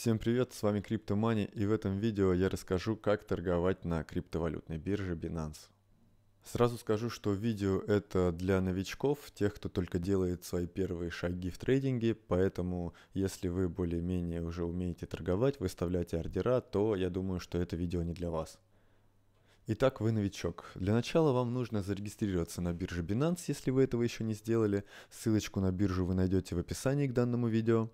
Всем привет, с вами Криптомани и в этом видео я расскажу, как торговать на криптовалютной бирже Binance. Сразу скажу, что видео это для новичков, тех, кто только делает свои первые шаги в трейдинге, поэтому если вы более-менее уже умеете торговать, выставляете ордера, то я думаю, что это видео не для вас. Итак, вы новичок. Для начала вам нужно зарегистрироваться на бирже Binance, если вы этого еще не сделали. Ссылочку на биржу вы найдете в описании к данному видео.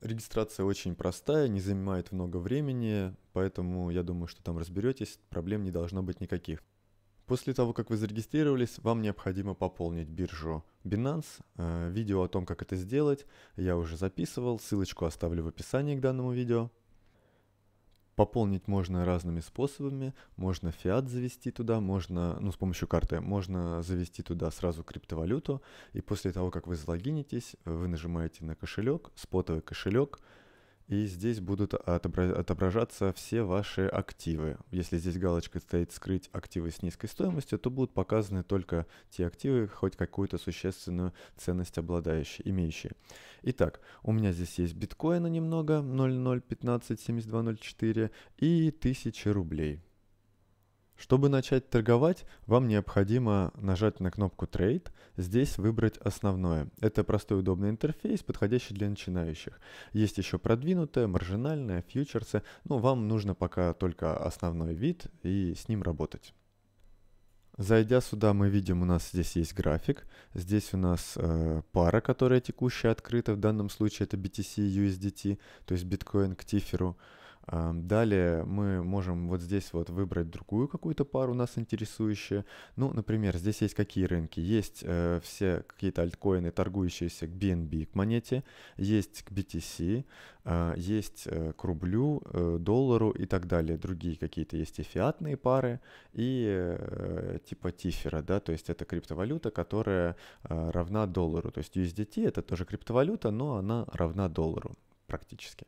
Регистрация очень простая, не занимает много времени, поэтому я думаю, что там разберетесь, проблем не должно быть никаких. После того, как вы зарегистрировались, вам необходимо пополнить биржу Binance. Э, видео о том, как это сделать, я уже записывал, ссылочку оставлю в описании к данному видео. Пополнить можно разными способами, можно фиат завести туда, можно, ну, с помощью карты, можно завести туда сразу криптовалюту, и после того, как вы залогинитесь, вы нажимаете на кошелек, спотовый кошелек, и здесь будут отображаться все ваши активы. Если здесь галочка стоит «Скрыть активы с низкой стоимостью», то будут показаны только те активы, хоть какую-то существенную ценность обладающие, имеющие. Итак, у меня здесь есть биткоина немного, 0.0157204 и 1000 рублей. Чтобы начать торговать, вам необходимо нажать на кнопку Trade, здесь выбрать основное. Это простой удобный интерфейс, подходящий для начинающих. Есть еще продвинутое, маржинальное, фьючерсы, но ну, вам нужно пока только основной вид и с ним работать. Зайдя сюда, мы видим, у нас здесь есть график. Здесь у нас э, пара, которая текущая открыта. В данном случае это BTC USDT, то есть биткоин к тиферу. А, далее мы можем вот здесь вот выбрать другую какую-то пару нас интересующую. Ну, например, здесь есть какие рынки? Есть э, все какие-то альткоины, торгующиеся к BNB, к монете, есть к BTC, э, а, есть э, к рублю, э, доллару и так далее. Другие какие-то есть и фиатные пары, и э, типа тифера, да, то есть это криптовалюта, которая э, равна доллару. То есть USDT это тоже криптовалюта, но она равна доллару практически.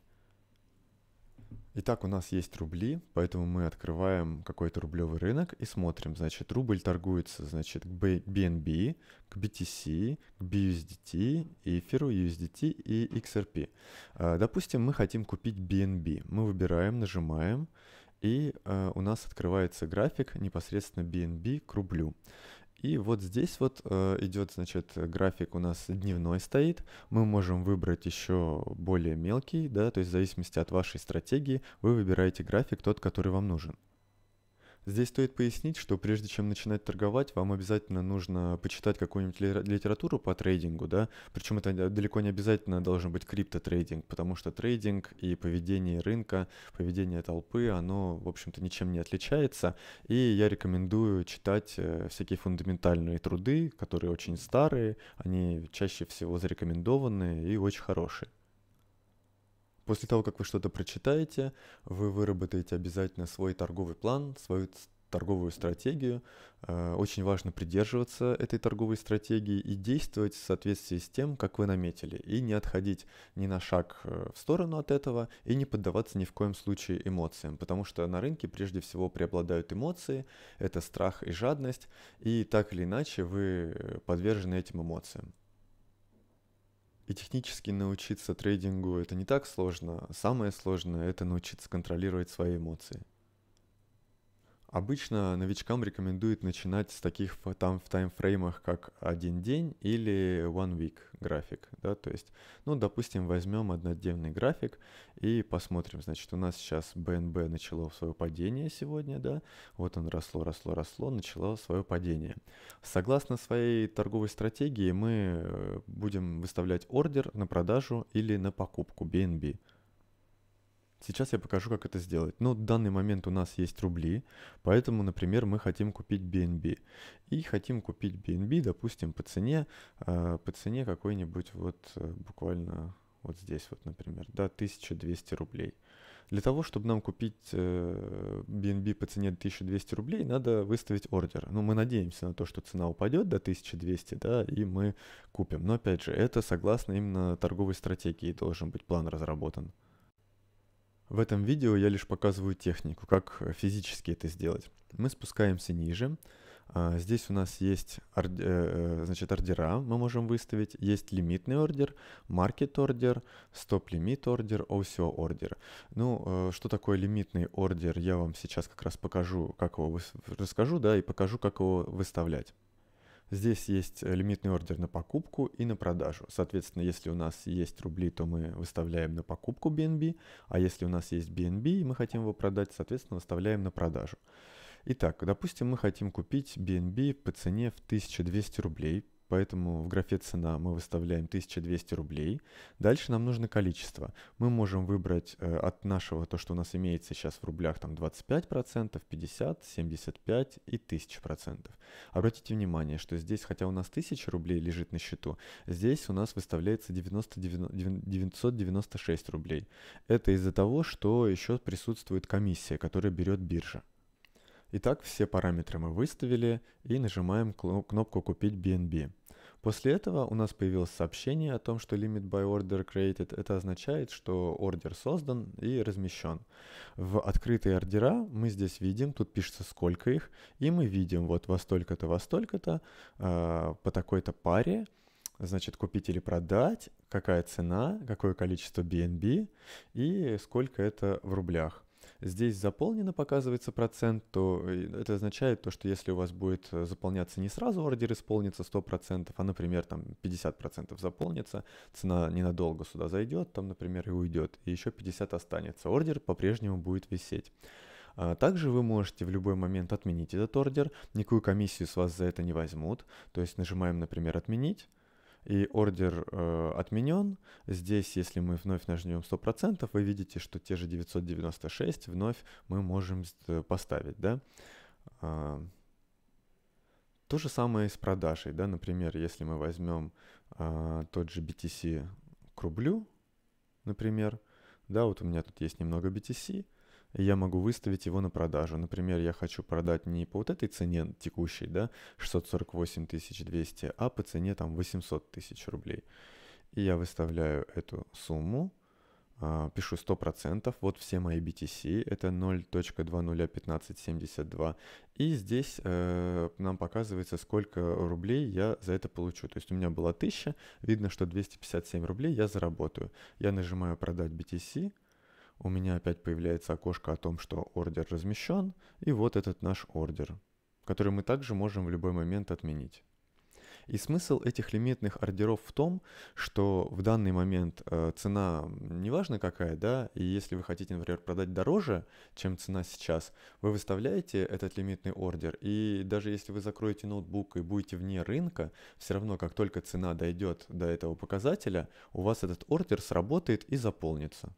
Итак, у нас есть рубли, поэтому мы открываем какой-то рублевый рынок и смотрим, значит, рубль торгуется, значит, к BNB, к BTC, к BUSDT, эфиру, USDT и XRP. А, допустим, мы хотим купить BNB. Мы выбираем, нажимаем, и а, у нас открывается график непосредственно BNB к рублю. И вот здесь вот э, идет, значит, график у нас дневной стоит. Мы можем выбрать еще более мелкий, да, то есть в зависимости от вашей стратегии вы выбираете график тот, который вам нужен. Здесь стоит пояснить, что прежде чем начинать торговать, вам обязательно нужно почитать какую-нибудь литературу по трейдингу, да, причем это далеко не обязательно должен быть криптотрейдинг, потому что трейдинг и поведение рынка, поведение толпы, оно, в общем-то, ничем не отличается, и я рекомендую читать э, всякие фундаментальные труды, которые очень старые, они чаще всего зарекомендованы и очень хорошие. После того, как вы что-то прочитаете, вы выработаете обязательно свой торговый план, свою торговую стратегию. Э, очень важно придерживаться этой торговой стратегии и действовать в соответствии с тем, как вы наметили, и не отходить ни на шаг э, в сторону от этого, и не поддаваться ни в коем случае эмоциям, потому что на рынке прежде всего преобладают эмоции, это страх и жадность, и так или иначе вы э, подвержены этим эмоциям. И технически научиться трейдингу это не так сложно. Самое сложное это научиться контролировать свои эмоции. Обычно новичкам рекомендуют начинать с таких там в таймфреймах, как один день или one week график. Да? То есть, ну, допустим, возьмем однодневный график и посмотрим. Значит, у нас сейчас BNB начало свое падение сегодня, да? Вот он росло, росло, росло, начало свое падение. Согласно своей торговой стратегии мы э, будем выставлять ордер на продажу или на покупку BNB. Сейчас я покажу, как это сделать. Но ну, в данный момент у нас есть рубли, поэтому, например, мы хотим купить BNB. И хотим купить BNB, допустим, по цене, а, по цене какой-нибудь вот э, буквально вот здесь вот, например, да, 1200 рублей. Для того, чтобы нам купить BNB э, по цене 1200 рублей, надо выставить ордер. Ну, мы надеемся на то, что цена упадет до 1200, да, и мы купим. Но, опять же, это согласно именно торговой стратегии должен быть план разработан. В этом видео я лишь показываю технику, как э, физически это сделать. Мы спускаемся ниже. А, здесь у нас есть э, э, значит, ордера, мы можем выставить. Есть лимитный ордер, market ордер, стоп-лимит ордер, OCO ордер. Ну, что такое лимитный ордер, я вам сейчас как раз покажу, как его расскажу, да, и покажу, как его выставлять. Здесь есть э, лимитный ордер на покупку и на продажу. Соответственно, если у нас есть рубли, то мы выставляем на покупку BNB, а если у нас есть BNB и мы хотим его продать, соответственно, выставляем на продажу. Итак, допустим, мы хотим купить BNB по цене в 1200 рублей поэтому в графе «Цена» мы выставляем 1200 рублей. Дальше нам нужно количество. Мы можем выбрать э, от нашего, то, что у нас имеется сейчас в рублях, там 25%, 50%, 75% и 1000%. Обратите внимание, что здесь, хотя у нас 1000 рублей лежит на счету, здесь у нас выставляется 90, 90 996 рублей. Это из-за того, что еще присутствует комиссия, которая берет биржа. Итак, все параметры мы выставили и нажимаем кнопку «Купить BNB». После этого у нас появилось сообщение о том, что Limit by Order Created. Это означает, что ордер создан и размещен. В открытые ордера мы здесь видим, тут пишется сколько их, и мы видим вот во столько-то, во столько-то, а, по такой-то паре, значит, купить или продать, какая цена, какое количество BNB и сколько это в рублях здесь заполнено, показывается процент, то э, это означает то, что если у вас будет э, заполняться не сразу ордер исполнится 100%, а, например, там 50% заполнится, цена ненадолго сюда зайдет, там, например, и уйдет, и еще 50 останется. Ордер по-прежнему будет висеть. А, также вы можете в любой момент отменить этот ордер, никакую комиссию с вас за это не возьмут. То есть нажимаем, например, «Отменить», и ордер э, отменен. Здесь, если мы вновь нажмем 100%, вы видите, что те же 996 вновь мы можем э, поставить, да. Э, то же самое и с продажей, да, например, если мы возьмем э, а, тот же BTC к рублю, например, да, вот у меня тут есть немного BTC, я могу выставить его на продажу. Например, я хочу продать не по вот этой цене текущей, да, 648 200, а по цене там 800 тысяч рублей. И я выставляю эту сумму, а, пишу 100%, вот все мои BTC, это 0.201572, и здесь э, нам показывается, сколько рублей я за это получу. То есть у меня было 1000, видно, что 257 рублей я заработаю. Я нажимаю «Продать BTC», у меня опять появляется окошко о том, что ордер размещен, и вот этот наш ордер, который мы также можем в любой момент отменить. И смысл этих лимитных ордеров в том, что в данный момент э, цена неважно какая, да, и если вы хотите, например, продать дороже, чем цена сейчас, вы выставляете этот лимитный ордер, и даже если вы закроете ноутбук и будете вне рынка, все равно как только цена дойдет до этого показателя, у вас этот ордер сработает и заполнится.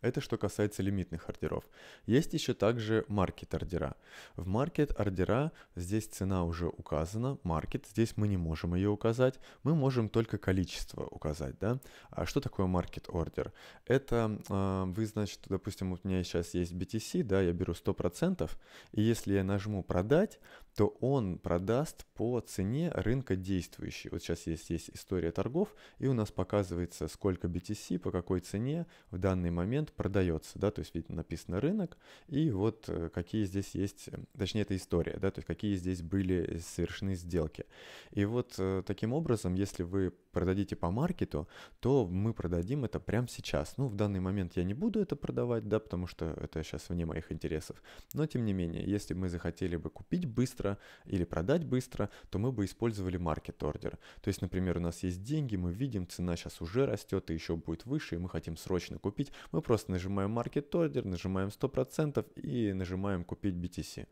Это что касается лимитных ордеров. Есть еще также market ордера. В market ордера здесь цена уже указана, Market здесь мы не можем ее указать, мы можем только количество указать, да. А что такое market ордер? Это а, вы, значит, допустим, у меня сейчас есть BTC, да, я беру 100%, и если я нажму продать, то он продаст по цене рынка действующей. Вот сейчас есть, есть история торгов, и у нас показывается, сколько BTC, по какой цене в данный момент продается. Да? То есть видно, написано рынок, и вот э, какие здесь есть, э, точнее, это история, да? то есть какие здесь были совершены сделки. И вот э, таким образом, если вы продадите по маркету, то мы продадим это прямо сейчас. Ну, в данный момент я не буду это продавать, да, потому что это сейчас вне моих интересов. Но, тем не менее, если мы захотели бы купить быстро или продать быстро, то мы бы использовали маркет-ордер. То есть, например, у нас есть деньги, мы видим, цена сейчас уже растет и еще будет выше, и мы хотим срочно купить. Мы просто нажимаем маркет-ордер, нажимаем 100% и нажимаем купить BTC.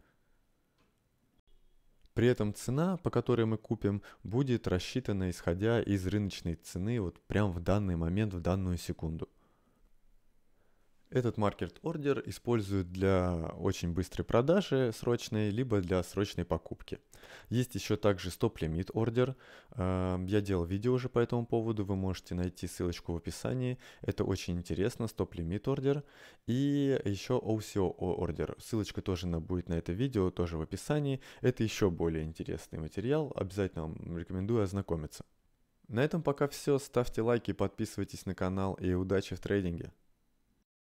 При этом цена, по которой мы купим, будет рассчитана исходя из рыночной цены вот прямо в данный момент, в данную секунду. Этот market ордер используют для очень быстрой продажи срочной, либо для срочной покупки. Есть еще также стоп-лимит ордер. Э, я делал видео уже по этому поводу, вы можете найти ссылочку в описании. Это очень интересно, стоп-лимит ордер. И еще OCO ордер. Ссылочка тоже будет на это видео, тоже в описании. Это еще более интересный материал, обязательно вам рекомендую ознакомиться. На этом пока все, ставьте лайки, подписывайтесь на канал и удачи в трейдинге.